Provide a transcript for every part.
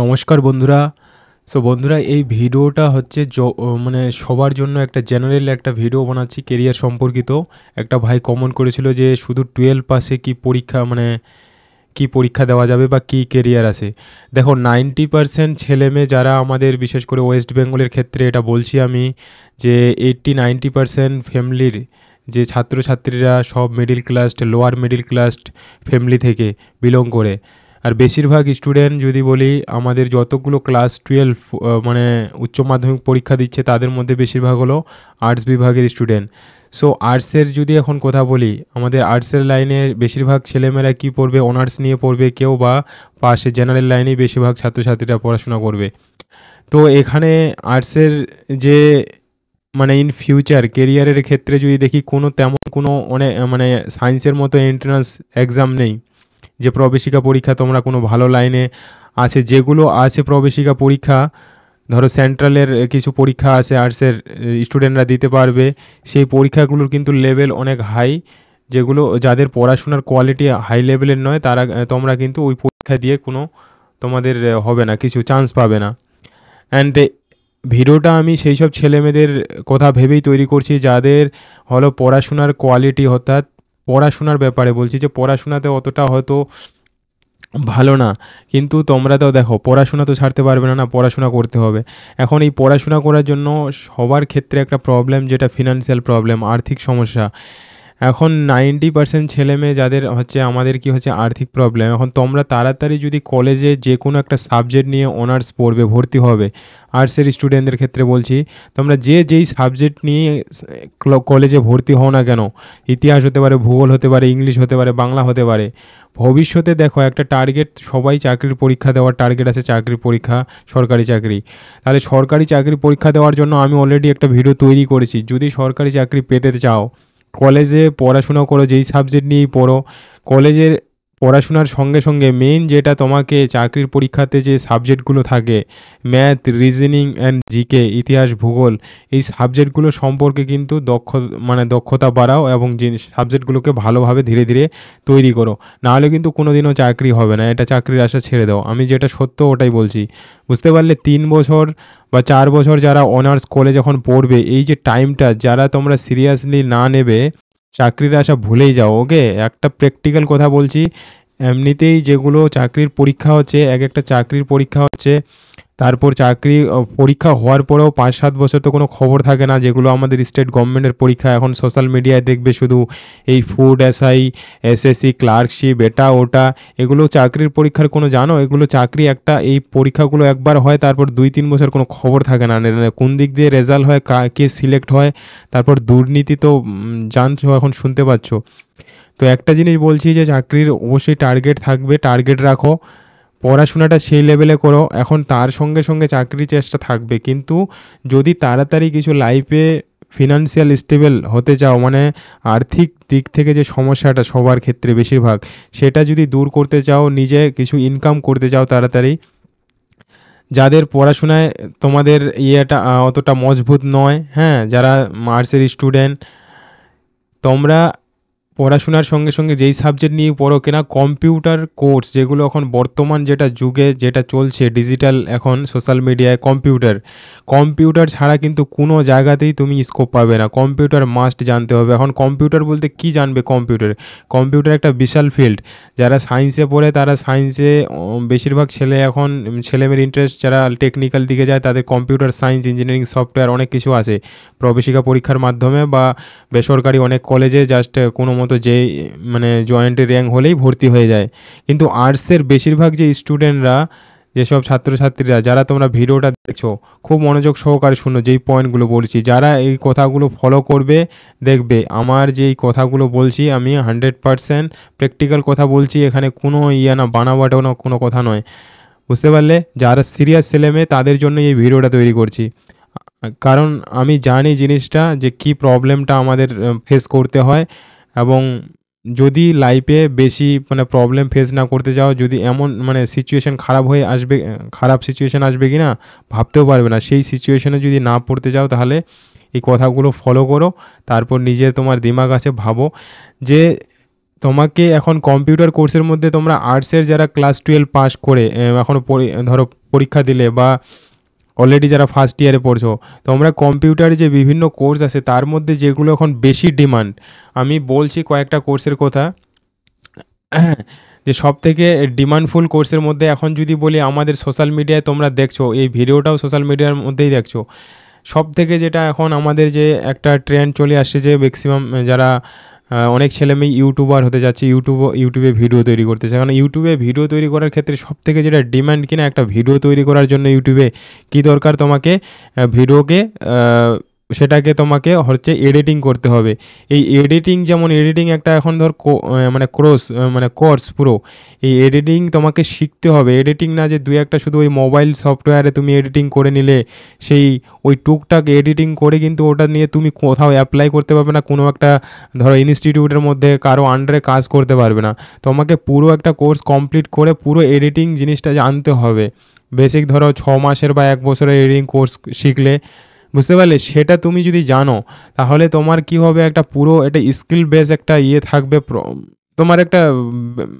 নমস্কার বন্ধুরা সো বন্ধুরা এই ভিডিওটা হচ্ছে মানে সবার জন্য একটা জেনারেল একটা ভিডিও বানাচ্ছি কেরিয়ার সম্পর্কিত একটা ভাই কমন করেছিল যে শুধু টুয়েলভ পাসে কি পরীক্ষা মানে কি পরীক্ষা দেওয়া যাবে বা কি কেরিয়ার আছে দেখো নাইনটি পারসেন্ট ছেলেমেয়ে যারা আমাদের বিশেষ করে ওয়েস্ট বেঙ্গলের ক্ষেত্রে এটা বলছি আমি যে এইটটি নাইনটি পারসেন্ট ফ্যামিলির যে ছাত্রছাত্রীরা সব middle class lower middle class family থেকে বিলং করে আর বেশিরভাগ স্টুডেন্ট যদি বলি আমাদের যতগুলো ক্লাস টুয়েলভ মানে উচ্চ মাধ্যমিক পরীক্ষা দিচ্ছে তাদের মধ্যে বেশিরভাগ হলো আর্টস বিভাগের স্টুডেন্ট সো আর্টসের যদি এখন কথা বলি আমাদের আর্টসের লাইনে বেশিরভাগ ছেলেমেয়েরা কি পড়বে অনার্স নিয়ে পড়বে কেউ বা পাশে জেনারেল লাইনেই বেশিরভাগ ছাত্রছাত্রীরা পড়াশোনা করবে তো এখানে আর্টসের যে মানে ইন ফিউচার কেরিয়ারের ক্ষেত্রে যদি দেখি কোনো তেমন কোনো অনেক মানে সায়েন্সের মতো এন্ট্রান্স এক্সাম নেই যে প্রবেশিকা পরীক্ষা তোমরা কোনো ভালো লাইনে আছে যেগুলো আছে প্রবেশিকা পরীক্ষা ধরো সেন্ট্রালের কিছু পরীক্ষা আছে আর্টসের স্টুডেন্টরা দিতে পারবে সেই পরীক্ষাগুলোর কিন্তু লেভেল অনেক হাই যেগুলো যাদের পড়াশোনার কোয়ালিটি হাই লেভেলের নয় তারা তোমরা কিন্তু ওই পরীক্ষা দিয়ে কোনো তোমাদের হবে না কিছু চান্স পাবে না অ্যান্ড ভিডিওটা আমি সেই সব ছেলেমেয়েদের কথা ভেবেই তৈরি করছি যাদের হলো পড়াশোনার কোয়ালিটি অর্থাৎ পড়াশোনার ব্যাপারে বলছি যে পড়াশোনাতে অতটা হয়তো ভালো না কিন্তু তোমরা তো দেখো পড়াশোনা তো ছাড়তে পারবে না না পড়াশোনা করতে হবে এখন এই পড়াশোনা করার জন্য সবার ক্ষেত্রে একটা প্রবলেম যেটা ফিনান্সিয়াল প্রবলেম আর্থিক সমস্যা এখন নাইনটি পার্সেন্ট মেয়ে যাদের হচ্ছে আমাদের কি হচ্ছে আর্থিক প্রবলেম এখন তোমরা তাড়াতাড়ি যদি কলেজে যে কোনো একটা সাবজেক্ট নিয়ে অনার্স পড়বে ভর্তি হবে আর্টসের স্টুডেন্টদের ক্ষেত্রে বলছি তোমরা যে যেই সাবজেক্ট নিয়ে কলেজে ভর্তি হও না কেন ইতিহাস হতে পারে ভূগোল হতে পারে ইংলিশ হতে পারে বাংলা হতে পারে ভবিষ্যতে দেখো একটা টার্গেট সবাই চাকরির পরীক্ষা দেওয়ার টার্গেট আছে চাকরির পরীক্ষা সরকারি চাকরি তাহলে সরকারি চাকরির পরীক্ষা দেওয়ার জন্য আমি অলরেডি একটা ভিডিও তৈরি করেছি যদি সরকারি চাকরি পেতে চাও কলেজে পড়াশোনা করো যেই সাবজেক্ট নিয়েই পড়ো কলেজের পড়াশোনার সঙ্গে সঙ্গে মেন যেটা তোমাকে চাকরির পরীক্ষাতে যে সাবজেক্টগুলো থাকে ম্যাথ রিজনিং অ্যান্ড জিকে ইতিহাস ভূগোল এই সাবজেক্টগুলো সম্পর্কে কিন্তু দক্ষ মানে দক্ষতা বাড়াও এবং যে সাবজেক্টগুলোকে ভালোভাবে ধীরে ধীরে তৈরি করো নাহলে কিন্তু কোনো দিনও চাকরি হবে না এটা চাকরির আশা ছেড়ে দাও আমি যেটা সত্য ওটাই বলছি বুঝতে পারলে তিন বছর বা চার বছর যারা অনার্স কলেজ যখন পড়বে এই যে টাইমটা যারা তোমরা সিরিয়াসলি না নেবে চাকরির আশা ভুলেই যাও ওকে একটা প্র্যাকটিক্যাল কথা বলছি এমনিতেই যেগুলো চাকরির পরীক্ষা হচ্ছে এক একটা চাকরির পরীক্ষা হচ্ছে তারপর চাকরি পরীক্ষা হওয়ার পরেও পাঁচ সাত বছর তো কোনো খবর থাকে না যেগুলো আমাদের স্টেট গভর্নমেন্টের পরীক্ষা এখন সোশ্যাল মিডিয়ায় দেখবে শুধু এই ফুড এসআই এসএসসি ক্লার্কশিপ এটা ওটা এগুলো চাকরির পরীক্ষার কোনো জানো এগুলো চাকরি একটা এই পরীক্ষাগুলো একবার হয় তারপর দুই তিন বছর কোনো খবর থাকে না কোন দিক দিয়ে রেজাল্ট হয় কে সিলেক্ট হয় তারপর দুর্নীতি তো জানছো এখন শুনতে পাচ্ছ তো একটা জিনিস বলছি যে চাকরির অবশ্যই টার্গেট থাকবে টার্গেট রাখো পড়াশোনাটা সেই লেভেলে করো এখন তার সঙ্গে সঙ্গে চাকরি চেষ্টা থাকবে কিন্তু যদি তাড়াতাড়ি কিছু লাইফে ফিনান্সিয়াল স্টেবল হতে চাও মানে আর্থিক দিক থেকে যে সমস্যাটা সবার ক্ষেত্রে বেশিরভাগ সেটা যদি দূর করতে চাও নিজে কিছু ইনকাম করতে চাও তাড়াতাড়ি যাদের পড়াশোনায় তোমাদের ইয়েটা অতটা মজবুত নয় হ্যাঁ যারা মার্সের স্টুডেন্ট তোমরা পড়াশোনার সঙ্গে সঙ্গে যেই সাবজেক্ট নিয়ে পড়ো কিনা কম্পিউটার কোর্স যেগুলো এখন বর্তমান যেটা যুগে যেটা চলছে ডিজিটাল এখন সোশ্যাল মিডিয়ায় কম্পিউটার কম্পিউটার ছাড়া কিন্তু কোনো জায়গাতেই তুমি স্কোপ পাবে না কম্পিউটার মাস্ট জানতে হবে এখন কম্পিউটার বলতে কি জানবে কম্পিউটার কম্পিউটার একটা বিশাল ফিল্ড যারা সায়েন্সে পড়ে তারা সায়েন্সে বেশিরভাগ ছেলে এখন ছেলেমেয়ের ইন্টারেস্ট যারা টেকনিক্যাল দিকে যায় তাদের কম্পিউটার সায়েন্স ইঞ্জিনিয়ারিং সফটওয়্যার অনেক কিছু আছে প্রবেশিকা পরীক্ষার মাধ্যমে বা বেসরকারি অনেক কলেজে জাস্ট কোনো মতো যে মানে জয়েন্টের র্যাঙ্ক হলেই ভর্তি হয়ে যায় কিন্তু আর্টসের বেশিরভাগ যে স্টুডেন্টরা যেসব ছাত্রছাত্রীরা যারা তোমরা ভিডিওটা দেখছো খুব মনোযোগ সহকারে শুনো যেই পয়েন্টগুলো বলছি যারা এই কথাগুলো ফলো করবে দেখবে আমার যেই কথাগুলো বলছি আমি হান্ড্রেড পারসেন্ট প্র্যাকটিক্যাল কথা বলছি এখানে কোনো ইয়া না বানাবাটাও না কোনো কথা নয় বুঝতে পারলে যারা সিরিয়াস ছেলে মেয়ে তাদের জন্য এই ভিডিওটা তৈরি করছি কারণ আমি জানি জিনিসটা যে কি প্রবলেমটা আমাদের ফেস করতে হয় এবং যদি লাইফে বেশি মানে প্রবলেম ফেস না করতে চাও যদি এমন মানে সিচুয়েশান খারাপ হয়ে আসবে খারাপ সিচুয়েশান আসবে কি না ভাবতেও পারবে না সেই সিচুয়েশানে যদি না পড়তে চাও তাহলে এই কথাগুলো ফলো করো তারপর নিজের তোমার দিমাগ আছে ভাবো যে তোমাকে এখন কম্পিউটার কোর্সের মধ্যে তোমরা আর্টসের যারা ক্লাস টুয়েলভ পাস করে এখন ধরো পরীক্ষা দিলে বা অলরেডি যারা ফার্স্ট ইয়ারে পড়ছো তোমরা কম্পিউটারে যে বিভিন্ন কোর্স আছে তার মধ্যে যেগুলো এখন বেশি ডিমান্ড আমি বলছি কয়েকটা কোর্সের কথা যে সব থেকে ডিমান্ডফুল কোর্সের মধ্যে এখন যদি বলি আমাদের সোশ্যাল মিডিয়ায় তোমরা দেখছো এই ভিডিওটাও সোশ্যাল মিডিয়ার মধ্যেই দেখছো সব থেকে যেটা এখন আমাদের যে একটা ট্রেন্ড চলে আসছে যে ম্যাক্সিমাম যারা অনেক ছেলে মেয়ে ইউটিউবার হতে যাচ্ছে ইউটিউব ইউটিউবে ভিডিও তৈরি করতে চায় কারণ ইউটিউবে ভিডিও তৈরি করার ক্ষেত্রে সব থেকে যেটা ডিম্যান্ড কিনা একটা ভিডিও তৈরি করার জন্য ইউটিউবে কি দরকার তোমাকে ভিডিওকে সেটাকে তোমাকে হচ্ছে এডিটিং করতে হবে এই এডিটিং যেমন এডিটিং একটা এখন ধর মানে ক্রোস মানে কোর্স পুরো এই এডিটিং তোমাকে শিখতে হবে এডিটিং না যে দুই একটা শুধু ওই মোবাইল সফটওয়্যারে তুমি এডিটিং করে নিলে সেই ওই টুকটাক এডিটিং করে কিন্তু ওটা নিয়ে তুমি কোথাও অ্যাপ্লাই করতে পারবে না কোনো একটা ধরো ইনস্টিটিউটের মধ্যে কারো আন্ডারে কাজ করতে পারবে না তোমাকে পুরো একটা কোর্স কমপ্লিট করে পুরো এডিটিং জিনিসটা জানতে হবে বেসিক ধরো ছ মাসের বা এক বছরের এডিটিং কোর্স শিখলে বুঝতে পারলে সেটা তুমি যদি জানো তাহলে তোমার কি হবে একটা পুরো একটা স্কিল বেস একটা ইয়ে থাকবে তোমার একটা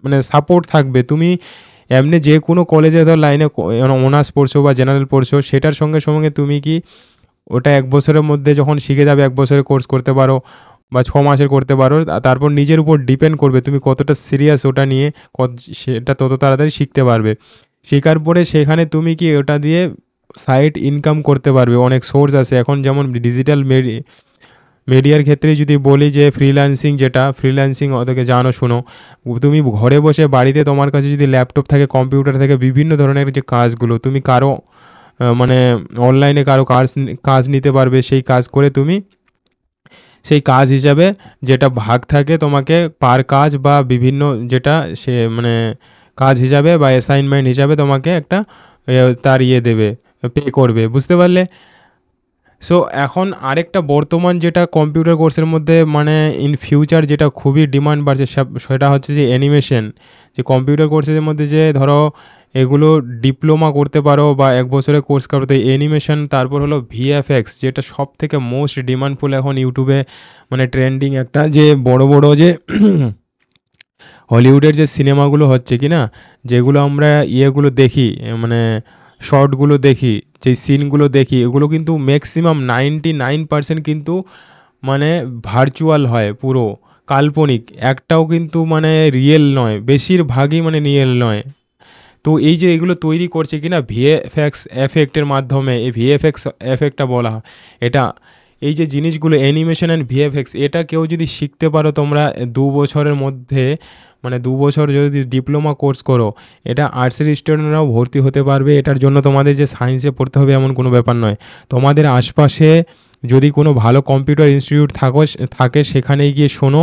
মানে সাপোর্ট থাকবে তুমি এমনি যে কোনো কলেজে ধর লাইনে অনার্স পড়ছো বা জেনারেল পড়ছো সেটার সঙ্গে সঙ্গে তুমি কি ওটা এক বছরের মধ্যে যখন শিখে যাবে এক বছরের কোর্স করতে পারো বা ছ মাসের করতে পারো তারপর নিজের উপর ডিপেন্ড করবে তুমি কতটা সিরিয়াস ওটা নিয়ে সেটা তত তাড়াতাড়ি শিখতে পারবে শেখার পরে সেখানে তুমি কি ওটা দিয়ে সাইট ইনকাম করতে পারবে অনেক সোর্স আছে এখন যেমন ডিজিটাল মিডিয়ার ক্ষেত্রে যদি বলি যে ফ্রিল্যান্সিং যেটা ফ্রিল্যান্সিং অতকে জানো শুনো তুমি ঘরে বসে বাড়িতে তোমার কাছে যদি ল্যাপটপ থাকে কম্পিউটার থাকে বিভিন্ন ধরনের যে কাজগুলো তুমি কারো মানে অনলাইনে কারো কাজ কাজ নিতে পারবে সেই কাজ করে তুমি সেই কাজ হিসাবে যেটা ভাগ থাকে তোমাকে পার কাজ বা বিভিন্ন যেটা সে মানে কাজ হিসাবে বা অ্যাসাইনমেন্ট হিসাবে তোমাকে একটা তার ইয়ে দেবে পে করবে বুঝতে পারলে সো এখন আরেকটা বর্তমান যেটা কম্পিউটার কোর্সের মধ্যে মানে ইন ফিউচার যেটা খুবই ডিমান্ড বাড়ছে সেটা হচ্ছে যে অ্যানিমেশন যে কম্পিউটার কোর্সের মধ্যে যে ধরো এগুলো ডিপ্লোমা করতে পারো বা এক বছরে কোর্স করো তো অ্যানিমেশন তারপর হলো ভিএফএক্স যেটা সব থেকে মোস্ট ডিমান্ডফুল এখন ইউটিউবে মানে ট্রেন্ডিং একটা যে বড় বড় যে হলিউডের যে সিনেমাগুলো হচ্ছে কি না যেগুলো আমরা ইয়েগুলো দেখি মানে শর্টগুলো দেখি যেই সিনগুলো দেখি এগুলো কিন্তু ম্যাক্সিমাম নাইনটি নাইন পার্সেন্ট কিন্তু মানে ভার্চুয়াল হয় পুরো কাল্পনিক একটাও কিন্তু মানে রিয়েল নয় বেশিরভাগই মানে রিয়েল নয় তো এই যে এগুলো তৈরি করছে কি না ভিএফএক্স এফেক্টের মাধ্যমে এই ভিএফএক্স এফেক্টটা বলা হয় এটা এই যে জিনিসগুলো অ্যানিমেশন অ্যান্ড ভিএফএক্স এটা কেউ যদি শিখতে পারো তোমরা দু বছরের মধ্যে মানে দু বছর যদি ডিপ্লোমা কোর্স করো এটা আর্টসের স্টুডেন্টরাও ভর্তি হতে পারবে এটার জন্য তোমাদের যে সায়েন্সে পড়তে হবে এমন কোনো ব্যাপার নয় তোমাদের আশপাশে যদি কোনো ভালো কম্পিউটার ইনস্টিটিউট থাকো থাকে সেখানে গিয়ে শোনো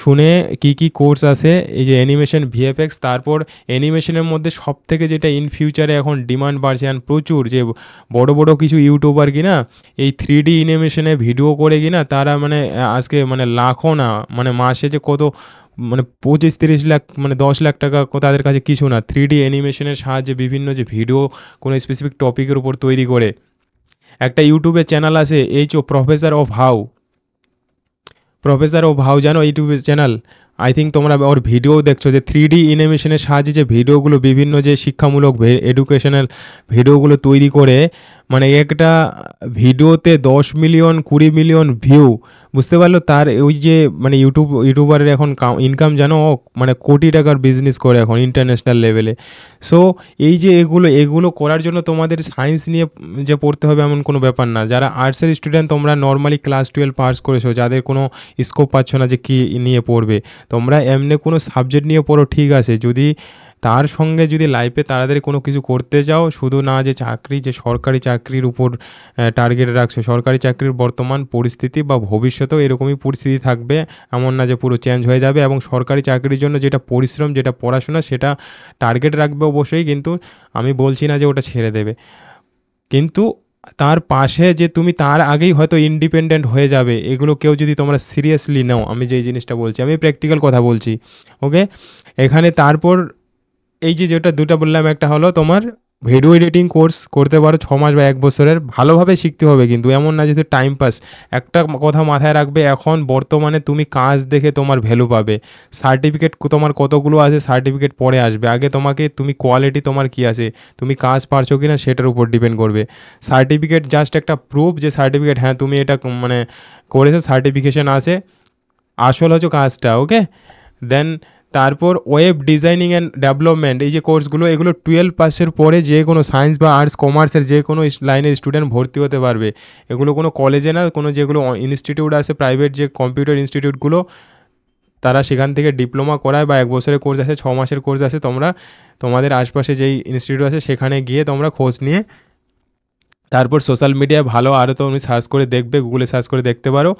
শুনে কি কি কোর্স আছে এই যে অ্যানিমেশন ভিএফএক্স তারপর অ্যানিমেশনের মধ্যে সব থেকে যেটা ইন ফিউচারে এখন ডিমান্ড বাড়ছে অ্যান্ড প্রচুর যে বড় বড় কিছু ইউটিউবার কিনা এই থ্রি ডি অ্যানিমেশনে ভিডিও করে কিনা তারা মানে আজকে মানে লাখো না মানে মাসে যে কত মানে পঁচিশ তিরিশ লাখ মানে দশ লাখ টাকা তাদের কাছে কিছু না থ্রি ডি অ্যানিমেশনের সাহায্যে বিভিন্ন যে ভিডিও কোনো স্পেসিফিক টপিকের উপর তৈরি করে একটা ইউটিউবে চ্যানেল আছে এইচ ও প্রফেসর অফ হাউ প্রফেসর ও ভাউ জানো ইউটিউবের চ্যানেল আই থিঙ্ক তোমরা ওর ভিডিও দেখছো যে থ্রি ডি অ্যানিমেশনের সাহায্যে যে ভিডিওগুলো বিভিন্ন যে শিক্ষামূলক এডুকেশনাল ভিডিওগুলো তৈরি করে মানে একটা ভিডিওতে দশ মিলিয়ন কুড়ি মিলিয়ন ভিউ বুঝতে পারলো তার ওই যে মানে ইউটিউব ইউটিউবারের এখন ইনকাম জানো মানে কোটি টাকার বিজনেস করে এখন ইন্টারন্যাশনাল লেভেলে সো এই যে এগুলো এগুলো করার জন্য তোমাদের সায়েন্স নিয়ে যে পড়তে হবে এমন কোনো ব্যাপার না যারা আর্টসের স্টুডেন্ট তোমরা নর্মালি ক্লাস টুয়েলভ পাস করেছো যাদের কোনো স্কোপ পাচ্ছ না যে কী নিয়ে পড়বে তোমরা এমনি কোনো সাবজেক্ট নিয়ে পড়ো ঠিক আছে যদি তার সঙ্গে যদি লাইফে তাড়াতাড়ি কোনো কিছু করতে যাও শুধু না যে চাকরি যে সরকারি চাকরির উপর টার্গেট রাখছো সরকারি চাকরির বর্তমান পরিস্থিতি বা ভবিষ্যতেও এরকমই পরিস্থিতি থাকবে এমন না যে পুরো চেঞ্জ হয়ে যাবে এবং সরকারি চাকরির জন্য যেটা পরিশ্রম যেটা পড়াশোনা সেটা টার্গেট রাখবে অবশ্যই কিন্তু আমি বলছি না যে ওটা ছেড়ে দেবে কিন্তু তার পাশে যে তুমি তার আগেই হয়তো ইন্ডিপেন্ডেন্ট হয়ে যাবে এগুলো কেউ যদি তোমরা সিরিয়াসলি নাও আমি যে জিনিসটা বলছি আমি প্র্যাকটিক্যাল কথা বলছি ওকে এখানে তারপর এই যে যেটা দুটা বললাম একটা হলো তোমার ভিডিও এডিটিং কোর্স করতে পারো ছ মাস বা এক বছরের ভালোভাবে শিখতে হবে কিন্তু এমন না যদি টাইম পাস একটা কথা মাথায় রাখবে এখন বর্তমানে তুমি কাজ দেখে তোমার ভ্যালু পাবে সার্টিফিকেট তোমার কতগুলো আছে সার্টিফিকেট পরে আসবে আগে তোমাকে তুমি কোয়ালিটি তোমার কি আছে তুমি কাজ পারছো কি না সেটার উপর ডিপেন্ড করবে সার্টিফিকেট জাস্ট একটা প্রুফ যে সার্টিফিকেট হ্যাঁ তুমি এটা মানে করেছো সার্টিফিকেশান আছে আসল হচ্ছে কাজটা ওকে দেন তারপর ওয়েব ডিজাইনিং অ্যান্ড ডেভেলপমেন্ট এই যে কোর্সগুলো এগুলো টুয়েলভ পাসের পরে যে কোনো সায়েন্স বা আর্টস কমার্সের যে কোনো লাইনের স্টুডেন্ট ভর্তি হতে পারবে এগুলো কোনো কলেজে না কোনো যেগুলো ইনস্টিটিউট আছে প্রাইভেট যে কম্পিউটার ইনস্টিটিউটগুলো তারা সেখান থেকে ডিপ্লোমা করায় বা এক বছরের কোর্স আছে ছ মাসের কোর্স আছে তোমরা তোমাদের আশপাশে যেই ইনস্টিটিউট আছে সেখানে গিয়ে তোমরা খোঁজ নিয়ে তারপর সোশ্যাল মিডিয়ায় ভালো আরও তুমি সার্চ করে দেখবে গুগলে সার্চ করে দেখতে পারো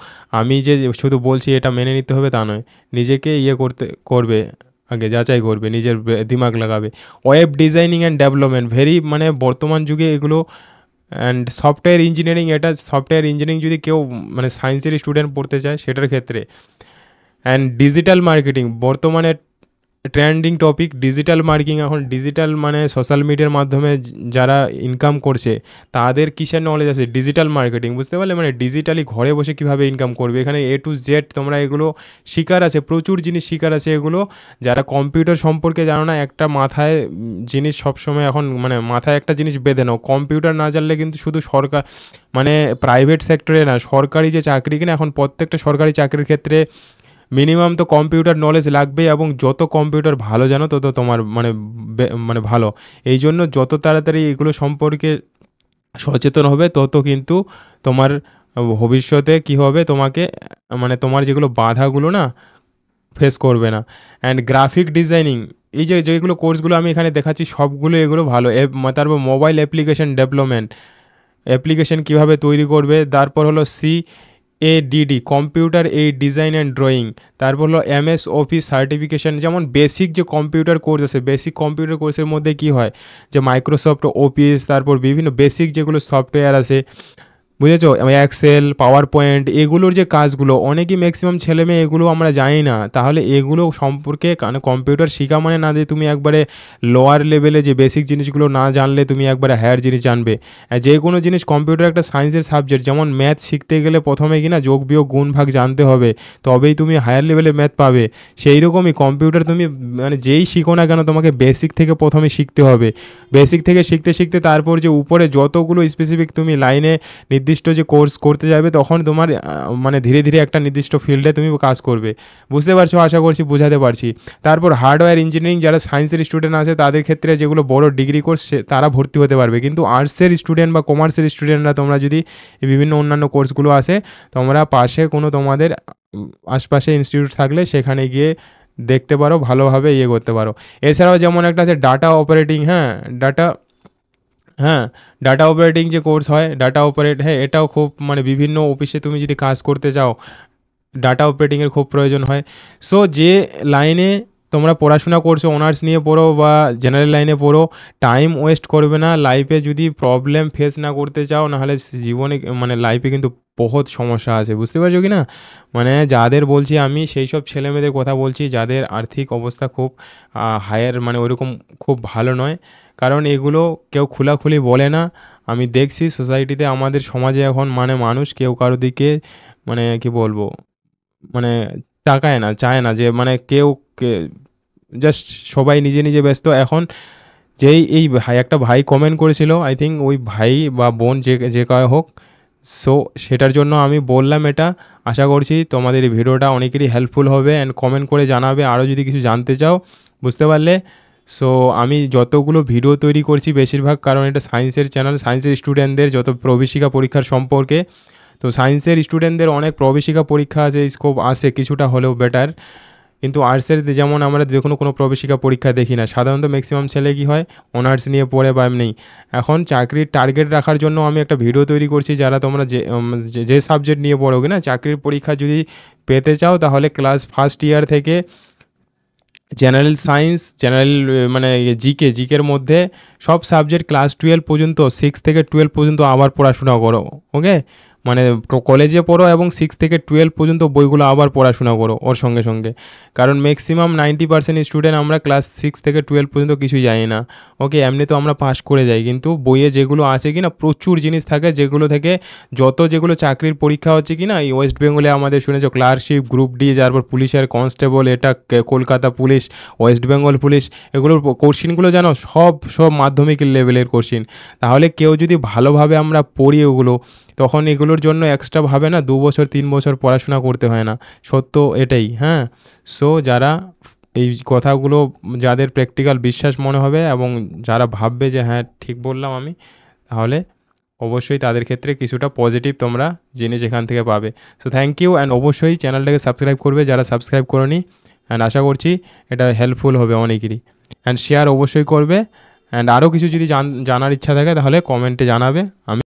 আমি যে শুধু বলছি এটা মেনে নিতে হবে তা নয় নিজেকে ইয়ে করতে করবে আগে যাচাই করবে নিজের দিমাগ লাগাবে web designing and development very মানে বর্তমান যুগে এগুলো অ্যান্ড সফটওয়্যার ইঞ্জিনিয়ারিং এটা সফটওয়্যার ইঞ্জিনিয়ারিং যদি কেউ মানে সায়েন্সের স্টুডেন্ট পড়তে চায় সেটার ক্ষেত্রে অ্যান্ড ডিজিটাল মার্কেটিং বর্তমানে ট্রেন্ডিং টপিক ডিজিটাল মার্কিং এখন ডিজিটাল মানে সোশ্যাল মিডিয়ার মাধ্যমে যারা ইনকাম করছে তাদের কিসের নলেজ আছে ডিজিটাল মার্কেটিং বুঝতে পারলে মানে ডিজিটালি ঘরে বসে কিভাবে ইনকাম করবে এখানে এ টু জেড তোমরা এগুলো শিকার আছে প্রচুর জিনিস শিকার আছে এগুলো যারা কম্পিউটার সম্পর্কে জানো না একটা মাথায় জিনিস সবসময় এখন মানে মাথায় একটা জিনিস বেঁধে নাও কম্পিউটার না জানলে কিন্তু শুধু সরকার মানে প্রাইভেট সেক্টরে না সরকারি যে চাকরি কিনা এখন প্রত্যেকটা সরকারি চাকরির ক্ষেত্রে মিনিমাম তো কম্পিউটার নলেজ লাগবে এবং যত কম্পিউটার ভালো জানো তত তোমার মানে মানে ভালো এই জন্য যত তাড়াতাড়ি এগুলো সম্পর্কে সচেতন হবে তত কিন্তু তোমার ভবিষ্যতে কি হবে তোমাকে মানে তোমার যেগুলো বাধাগুলো না ফেস করবে না অ্যান্ড গ্রাফিক ডিজাইনিং এই যে যেগুলো কোর্সগুলো আমি এখানে দেখাচ্ছি সবগুলো এগুলো ভালো তারপর মোবাইল অ্যাপ্লিকেশান ডেভেলপমেন্ট অ্যাপ্লিকেশান কিভাবে তৈরি করবে তারপর হলো সি এডিডি কম্পিউটার এই ডিজাইন অ্যান্ড ড্রয়িং তারপর হলো এমএস অফিস সার্টিফিকেশান যেমন বেসিক যে কম্পিউটার কোর্স আছে বেসিক কম্পিউটার কোর্সের মধ্যে কি হয় যে মাইক্রোসফট অফিস তারপর বিভিন্ন বেসিক যেগুলো সফটওয়্যার আছে বুঝেছো এক্সেল পাওয়ার পয়েন্ট এগুলোর যে কাজগুলো অনেকই ম্যাক্সিমাম ছেলে মেয়ে এগুলো আমরা জানি না তাহলে এগুলো সম্পর্কে কারণ কম্পিউটার শেখা মানে না দিয়ে তুমি একবারে লোয়ার লেভেলে যে বেসিক জিনিসগুলো না জানলে তুমি একবারে হায়ার জিনিস জানবে যে কোনো জিনিস কম্পিউটার একটা সায়েন্সের সাবজেক্ট যেমন ম্যাথ শিখতে গেলে প্রথমে কিনা যোগ বিয়োগ গুণ ভাগ জানতে হবে তবেই তুমি হায়ার লেভেলে ম্যাথ পাবে সেই রকমই কম্পিউটার তুমি মানে যেই শিখো না কেন তোমাকে বেসিক থেকে প্রথমে শিখতে হবে বেসিক থেকে শিখতে শিখতে তারপর যে উপরে যতগুলো স্পেসিফিক তুমি লাইনে নির্দিষ্ট যে কোর্স করতে যাবে তখন তোমার মানে ধীরে ধীরে একটা নির্দিষ্ট ফিল্ডে তুমি কাজ করবে বুঝতে পারছো আশা করছি বোঝাতে পারছি তারপর হার্ডওয়্যার ইঞ্জিনিয়ারিং যারা সায়েন্সের স্টুডেন্ট আছে তাদের ক্ষেত্রে যেগুলো বড় ডিগ্রি কোর্স তারা ভর্তি হতে পারবে কিন্তু আর্টসের স্টুডেন্ট বা কমার্সের স্টুডেন্টরা তোমরা যদি বিভিন্ন অন্যান্য কোর্সগুলো আসে তোমরা পাশে কোনো তোমাদের আশপাশে ইনস্টিটিউট থাকলে সেখানে গিয়ে দেখতে পারো ভালোভাবে ইয়ে করতে পারো এছাড়াও যেমন একটা আছে ডাটা অপারেটিং হ্যাঁ ডাটা হ্যাঁ ডাটা অপারেটিং যে কোর্স হয় ডাটা অপারেট হ্যাঁ এটাও খুব মানে বিভিন্ন অফিসে তুমি যদি কাজ করতে চাও ডাটা অপারেটিংয়ের খুব প্রয়োজন হয় সো যে লাইনে তোমরা পড়াশোনা করছো অনার্স নিয়ে পড়ো বা জেনারেল লাইনে পড়ো টাইম ওয়েস্ট করবে না লাইফে যদি প্রবলেম ফেস না করতে চাও নাহলে জীবনে মানে লাইফে কিন্তু বহুত সমস্যা আছে বুঝতে পারছো কি না মানে যাদের বলছি আমি সেই সব ছেলেমেয়েদের কথা বলছি যাদের আর্থিক অবস্থা খুব হায়ার মানে ওইরকম খুব ভালো নয় কারণ এগুলো কেউ খোলাখুলি বলে না আমি দেখছি সোসাইটিতে আমাদের সমাজে এখন মানে মানুষ কেউ কারো দিকে মানে কি বলবো মানে তাকায় না চায় না যে মানে কেউ জাস্ট সবাই নিজে নিজে ব্যস্ত এখন যেই এই ভাই একটা ভাই কমেন্ট করেছিল আই থিঙ্ক ওই ভাই বা বোন যে যে কয় হোক সো সেটার জন্য আমি বললাম এটা আশা করছি তোমাদের এই ভিডিওটা অনেকেরই হেল্পফুল হবে অ্যান্ড কমেন্ট করে জানাবে আরও যদি কিছু জানতে চাও বুঝতে পারলে সো আমি যতগুলো ভিডিও তৈরি করছি বেশিরভাগ কারণ এটা সায়েন্সের চ্যানেল সায়েন্সের স্টুডেন্টদের যত প্রবেশিকা পরীক্ষার সম্পর্কে তো সায়েন্সের স্টুডেন্টদের অনেক প্রবেশিকা পরীক্ষা আছে স্কোপ আসে কিছুটা হলেও বেটার কিন্তু আর্টসের যেমন আমরা যে কোনো কোনো প্রবেশিকা পরীক্ষা দেখি না সাধারণত ম্যাক্সিমাম ছেলে কী হয় অনার্স নিয়ে পড়ে বা এমনি এখন চাকরির টার্গেট রাখার জন্য আমি একটা ভিডিও তৈরি করছি যারা তোমরা যে যে সাবজেক্ট নিয়ে পড়োগে না চাকরির পরীক্ষা যদি পেতে চাও তাহলে ক্লাস ফার্স্ট ইয়ার থেকে জেনারেল সায়েন্স জেনারেল মানে জিকে জিকের মধ্যে সব সাবজেক্ট ক্লাস টুয়েলভ পর্যন্ত সিক্স থেকে টুয়েলভ পর্যন্ত আবার পড়াশোনা করো ওকে মানে কলেজে পড়ো এবং সিক্স থেকে টুয়েলভ পর্যন্ত বইগুলো আবার পড়াশোনা করো ওর সঙ্গে সঙ্গে কারণ ম্যাক্সিমাম নাইনটি পার্সেন্ট স্টুডেন্ট আমরা ক্লাস সিক্স থেকে টুয়েলভ পর্যন্ত কিছু জানি না ওকে এমনি তো আমরা পাস করে যাই কিন্তু বইয়ে যেগুলো আছে কি না প্রচুর জিনিস থাকে যেগুলো থেকে যত যেগুলো চাকরির পরীক্ষা হচ্ছে কি না এই ওয়েস্ট বেঙ্গলে আমাদের শুনেছ ক্লার্কশিপ গ্রুপ ডি তারপর পুলিশের কনস্টেবল এটা কলকাতা পুলিশ ওয়েস্ট বেঙ্গল পুলিশ এগুলোর কোশ্চিনগুলো জানো সব সব মাধ্যমিক লেভেলের কোশ্চিন তাহলে কেউ যদি ভালোভাবে আমরা পড়ি ওগুলো তখন এগুলোর জন্য এক্সট্রা ভাবে না দু বছর তিন বছর পড়াশোনা করতে হয় না সত্য এটাই হ্যাঁ সো যারা এই কথাগুলো যাদের প্র্যাকটিক্যাল বিশ্বাস মনে হবে এবং যারা ভাববে যে হ্যাঁ ঠিক বললাম আমি তাহলে অবশ্যই তাদের ক্ষেত্রে কিছুটা পজিটিভ তোমরা জিনিস এখান থেকে পাবে সো থ্যাংক ইউ অ্যান্ড অবশ্যই চ্যানেলটাকে সাবস্ক্রাইব করবে যারা সাবস্ক্রাইব করনি অ্যান্ড আশা করছি এটা হেল্পফুল হবে অনেকেরই অ্যান্ড শেয়ার অবশ্যই করবে অ্যান্ড আরও কিছু যদি জানার ইচ্ছা থাকে তাহলে কমেন্টে জানাবে আমি